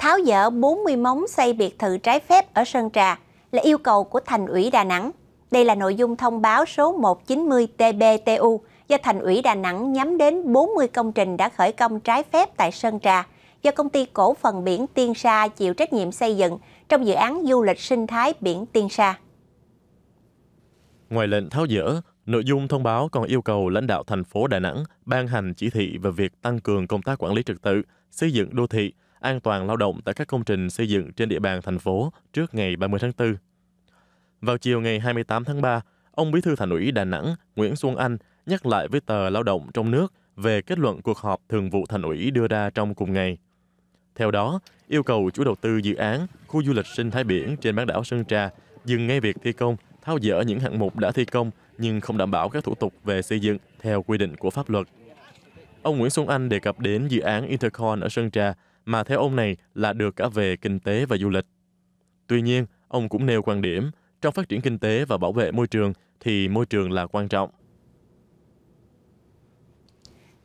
tháo dỡ 40 móng xây biệt thự trái phép ở Sơn Trà là yêu cầu của Thành ủy Đà Nẵng. Đây là nội dung thông báo số 190 TBTU do Thành ủy Đà Nẵng nhắm đến 40 công trình đã khởi công trái phép tại Sơn Trà do công ty cổ phần biển Tiên Sa chịu trách nhiệm xây dựng trong dự án du lịch sinh thái biển Tiên Sa. Ngoài lệnh tháo dỡ, nội dung thông báo còn yêu cầu lãnh đạo thành phố Đà Nẵng ban hành chỉ thị về việc tăng cường công tác quản lý trật tự, xây dựng đô thị, an toàn lao động tại các công trình xây dựng trên địa bàn thành phố trước ngày 30 tháng 4. Vào chiều ngày 28 tháng 3, ông Bí thư Thành ủy Đà Nẵng Nguyễn Xuân Anh nhắc lại với tờ Lao động trong nước về kết luận cuộc họp thường vụ Thành ủy đưa ra trong cùng ngày. Theo đó, yêu cầu chủ đầu tư dự án khu du lịch sinh thái biển trên bán đảo Sơn Trà dừng ngay việc thi công, tháo dỡ những hạng mục đã thi công nhưng không đảm bảo các thủ tục về xây dựng theo quy định của pháp luật. Ông Nguyễn Xuân Anh đề cập đến dự án Intercon ở Sơn Trà mà theo ông này là được cả về kinh tế và du lịch. Tuy nhiên, ông cũng nêu quan điểm trong phát triển kinh tế và bảo vệ môi trường thì môi trường là quan trọng.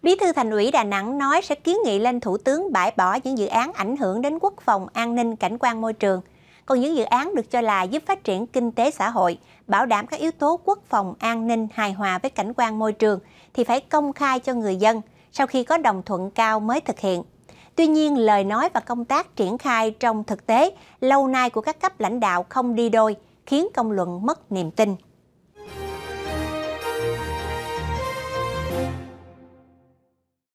Bí thư Thành ủy Đà Nẵng nói sẽ kiến nghị lên Thủ tướng bãi bỏ những dự án ảnh hưởng đến quốc phòng, an ninh, cảnh quan môi trường. Còn những dự án được cho là giúp phát triển kinh tế xã hội, bảo đảm các yếu tố quốc phòng, an ninh hài hòa với cảnh quan môi trường thì phải công khai cho người dân sau khi có đồng thuận cao mới thực hiện. Tuy nhiên, lời nói và công tác triển khai trong thực tế lâu nay của các cấp lãnh đạo không đi đôi, khiến công luận mất niềm tin.